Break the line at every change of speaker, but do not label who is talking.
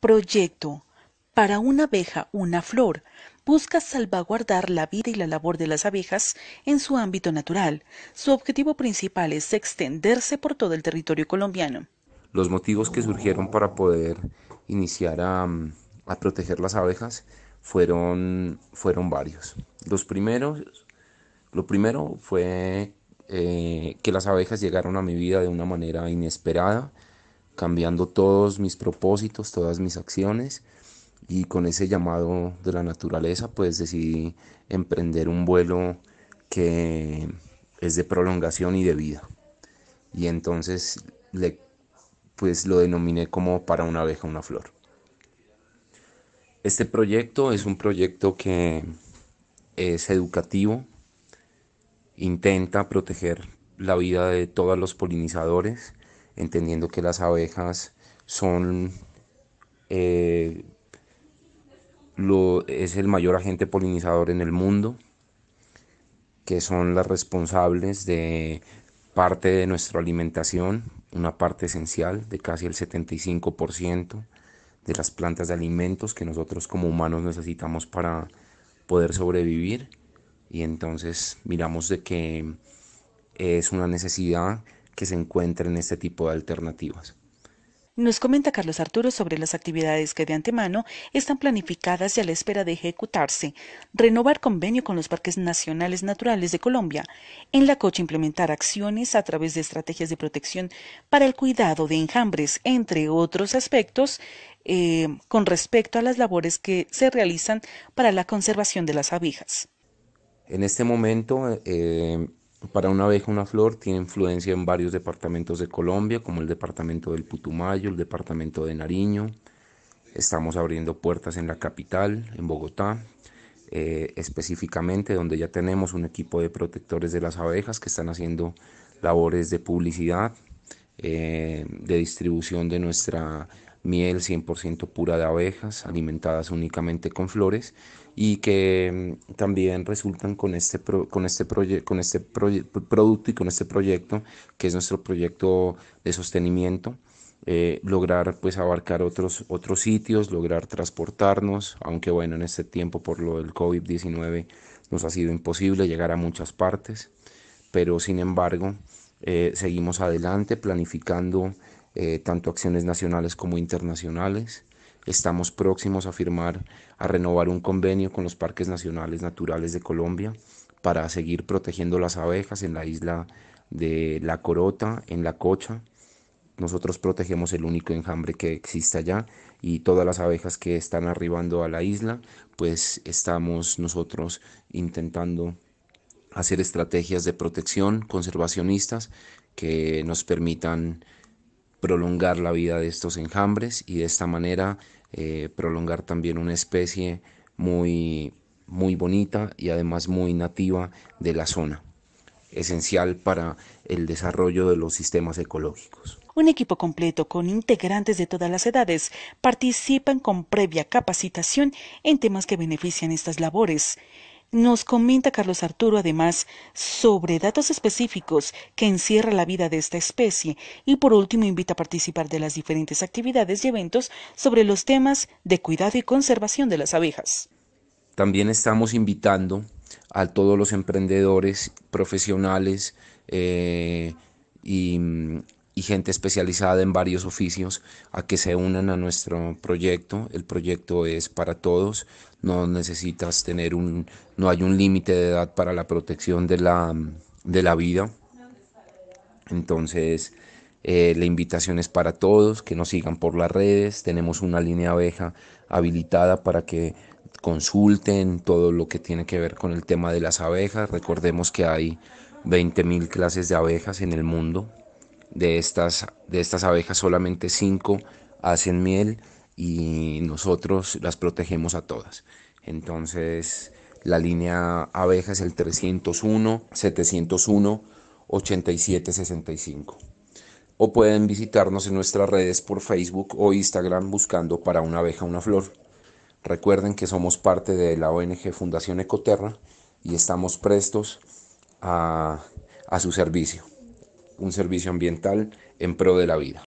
Proyecto para una abeja, una flor, busca salvaguardar la vida y la labor de las abejas en su ámbito natural. Su objetivo principal es extenderse por todo el territorio colombiano.
Los motivos que surgieron para poder iniciar a, proteger las abejas fueron, fueron varios. Los primeros, lo primero fue eh, que las abejas llegaron a mi vida de una manera inesperada cambiando todos mis propósitos, todas mis acciones y con ese llamado de la naturaleza pues decidí emprender un vuelo que es de prolongación y de vida. Y entonces le, pues lo denominé como para una abeja una flor. Este proyecto es un proyecto que es educativo, intenta proteger la vida de todos los polinizadores entendiendo que las abejas son eh, lo, es el mayor agente polinizador en el mundo, que son las responsables de parte de nuestra alimentación, una parte esencial de casi el 75% de las plantas de alimentos que nosotros como humanos necesitamos para poder sobrevivir. Y entonces miramos de que es una necesidad que se encuentren este tipo de alternativas.
Nos comenta Carlos Arturo sobre las actividades que de antemano están planificadas y a la espera de ejecutarse. Renovar convenio con los parques nacionales naturales de Colombia. En la COCHE implementar acciones a través de estrategias de protección para el cuidado de enjambres, entre otros aspectos, eh, con respecto a las labores que se realizan para la conservación de las abejas.
En este momento eh, para una abeja una flor tiene influencia en varios departamentos de Colombia, como el departamento del Putumayo, el departamento de Nariño. Estamos abriendo puertas en la capital, en Bogotá, eh, específicamente donde ya tenemos un equipo de protectores de las abejas que están haciendo labores de publicidad, eh, de distribución de nuestra miel 100% pura de abejas, alimentadas únicamente con flores y que mm, también resultan con este, con este, con este producto y con este proyecto, que es nuestro proyecto de sostenimiento. Eh, lograr pues abarcar otros, otros sitios, lograr transportarnos, aunque bueno, en este tiempo por lo del COVID-19 nos ha sido imposible llegar a muchas partes, pero sin embargo eh, seguimos adelante planificando eh, tanto acciones nacionales como internacionales. Estamos próximos a firmar, a renovar un convenio con los Parques Nacionales Naturales de Colombia para seguir protegiendo las abejas en la isla de La Corota, en La Cocha. Nosotros protegemos el único enjambre que existe allá y todas las abejas que están arribando a la isla, pues estamos nosotros intentando hacer estrategias de protección conservacionistas que nos permitan prolongar la vida de estos enjambres y de esta manera eh, prolongar también una especie muy, muy bonita y además muy nativa de la zona, esencial para el desarrollo de los sistemas ecológicos.
Un equipo completo con integrantes de todas las edades participan con previa capacitación en temas que benefician estas labores. Nos comenta Carlos Arturo además sobre datos específicos que encierra la vida de esta especie y por último invita a participar de las diferentes actividades y eventos sobre los temas de cuidado y conservación de las abejas.
También estamos invitando a todos los emprendedores profesionales eh, y gente especializada en varios oficios a que se unan a nuestro proyecto. El proyecto es para todos, no necesitas tener un, no hay un límite de edad para la protección de la, vida. Entonces, eh, la invitación es para todos, que nos sigan por las redes. Tenemos una línea abeja habilitada para que consulten todo lo que tiene que ver con el tema de las abejas. Recordemos que hay mil clases de abejas en el mundo, de estas, de estas abejas solamente 5 hacen miel y nosotros las protegemos a todas. Entonces, la línea abeja es el 301 701 8765. O pueden visitarnos en nuestras redes por Facebook o Instagram buscando para una abeja una flor. Recuerden que somos parte de la ONG Fundación Ecoterra y estamos prestos a, a su servicio un servicio ambiental en pro de la vida.